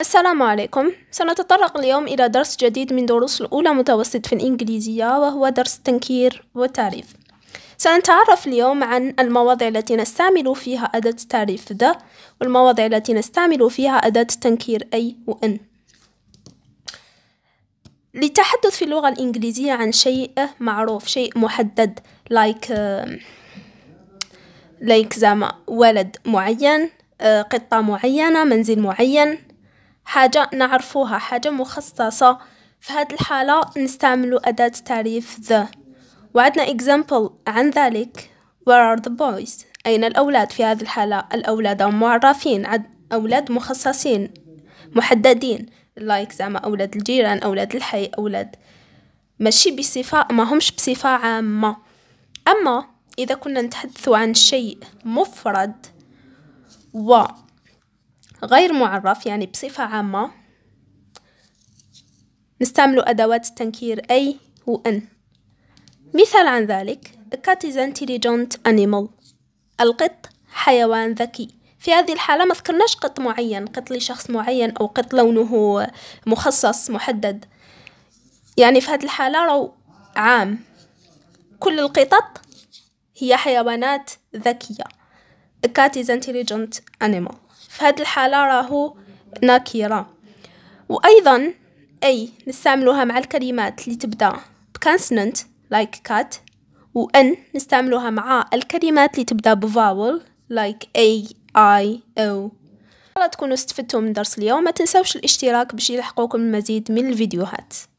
السلام عليكم سنتطرق اليوم إلى درس جديد من دروس الأولى متوسط في الإنجليزية وهو درس التنكير والتعريف سنتعرف اليوم عن المواضع التي نستعمل فيها أداة التعريف ذا والمواضع التي نستعمل فيها أداة التنكير أي وأن للتحدث في اللغة الإنجليزية عن شيء معروف شيء محدد like uh, like زعما ولد معين uh, قطة معينة منزل معين حاجة نعرفوها حاجة مخصصة في هاد الحالة نستعملو أداة تعريف the وعدنا example عن ذلك where are the boys أين الأولاد في هذه الحالة الأولاد معرفين أولاد مخصصين محددين لايك زعما أولاد الجيران أولاد الحي أولاد ماشي بصفة ما همش بصفة عامة أما إذا كنا نتحدث عن شيء مفرد و غير معرف يعني بصفة عامة نستعمل أدوات التنكير أي و أن مثال عن ذلك A cat is intelligent animal القط حيوان ذكي في هذه الحالة ما ذكرناش قط معين قط لشخص معين أو قط لونه مخصص محدد يعني في هذه الحالة رو عام كل القطط هي حيوانات ذكية A cat is intelligent animal في هذه الحالة راهو نكرة وأيضا أي نستعملوها مع الكلمات اللي تبدأ بكونسونانت like cat و أن نستعملوها مع الكلمات اللي تبدأ بفاول like A I O تكونوا استفدتوا من درس اليوم ما تنساوش الاشتراك باش يلحقوكم المزيد من الفيديوهات